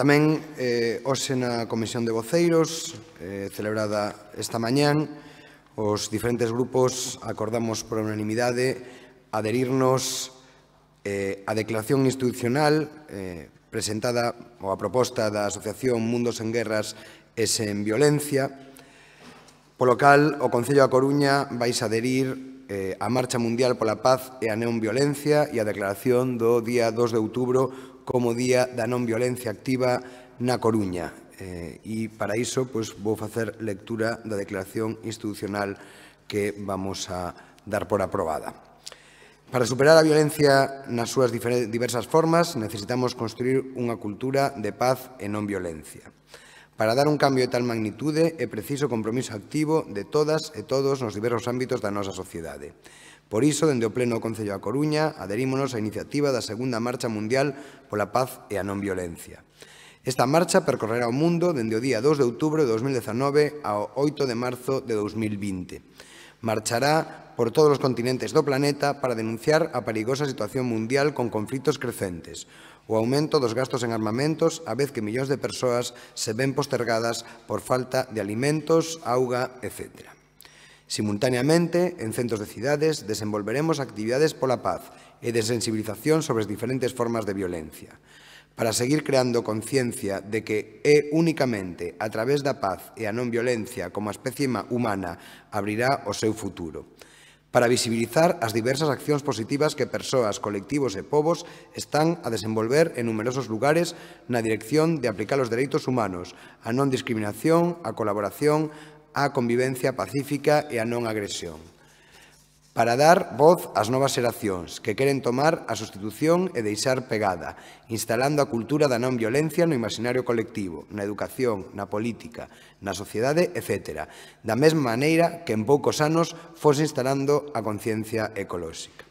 Tamén, eh, hoxe na Comisión de Voceiros, eh, celebrada esta mañán, os diferentes grupos acordamos por unanimidade adherirnos eh, a declaración institucional eh, presentada ou a proposta da Asociación Mundos en Guerras e sen Violencia, polo cal o Concello da Coruña vais a adherir eh, a Marcha Mundial pola Paz e a Neon Violencia e a declaración do día 2 de outubro como Día da Non Violencia Activa na Coruña. Eh, e para iso pois, vou facer lectura da declaración institucional que vamos a dar por aprobada. Para superar a violencia nas súas diversas formas, necesitamos construir unha cultura de paz e non violencia. Para dar un cambio de tal magnitude é preciso compromiso activo de todas e todos nos diversos ámbitos da nosa sociedade. Por iso, dende o Pleno do Concello da Coruña, aderímonos á iniciativa da Segunda Marcha Mundial pola Paz e a Non Violencia. Esta marcha percorrerá o mundo dende o día 2 de outubro de 2019 ao 8 de marzo de 2020 marchará por todos os continentes do planeta para denunciar a perigosa situación mundial con conflitos crecentes, o aumento dos gastos en armamentos, a vez que millóns de persoas se ven postergadas por falta de alimentos, auga, etc. Simultáneamente, en centros de cidades, desenvolveremos actividades pola paz e de sensibilización sobre as diferentes formas de violencia para seguir creando conciencia de que é únicamente a través da paz e a non violencia como a especie humana abrirá o seu futuro para visibilizar as diversas accións positivas que persoas, colectivos e povos están a desenvolver en numerosos lugares na dirección de aplicar os dereitos humanos, a non discriminación, a colaboración, a convivencia pacífica e a non agresión para dar voz ás novas xeracións que queren tomar a sustitución e deixar pegada, instalando a cultura da non violencia no imaginario colectivo, na educación, na política, na sociedade, etc. Da mesma maneira que en poucos anos fose instalando a conciencia ecolóxica.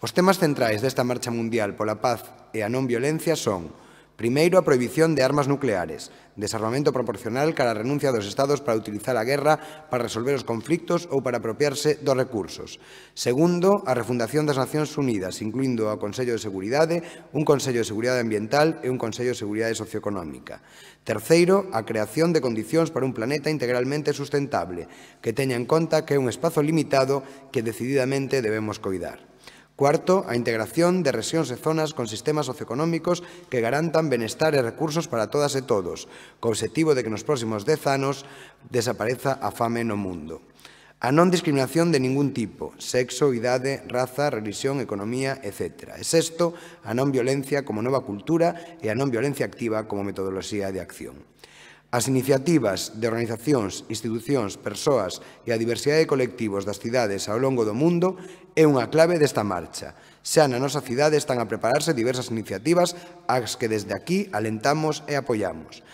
Os temas centrais desta Marcha Mundial pola Paz e a non violencia son Primeiro, a prohibición de armas nucleares, desarmamento proporcional cara a renuncia dos Estados para utilizar a guerra para resolver os conflictos ou para apropiarse dos recursos. Segundo, a refundación das Nacións Unidas, incluindo o Consello de Seguridade, un Consello de Seguridade Ambiental e un Consello de Seguridade Socioeconómica. Terceiro, a creación de condicións para un planeta integralmente sustentable, que teña en conta que é un espazo limitado que decididamente debemos coidar. Cuarto, a integración de regións e zonas con sistemas socioeconómicos que garantan benestar e recursos para todas e todos, co obxectivo de que nos próximos 10 anos desapareza a fame no mundo. A non discriminación de ningún tipo, sexo, idade, raza, religión, economía, etc. E sexto, a non violencia como nova cultura e a non violencia activa como metodoloxía de acción. As iniciativas de organizacións, institucións, persoas e a diversidade de colectivos das cidades ao longo do mundo é unha clave desta marcha. Xa na nosa cidade están a prepararse diversas iniciativas ás que desde aquí alentamos e apoiamos.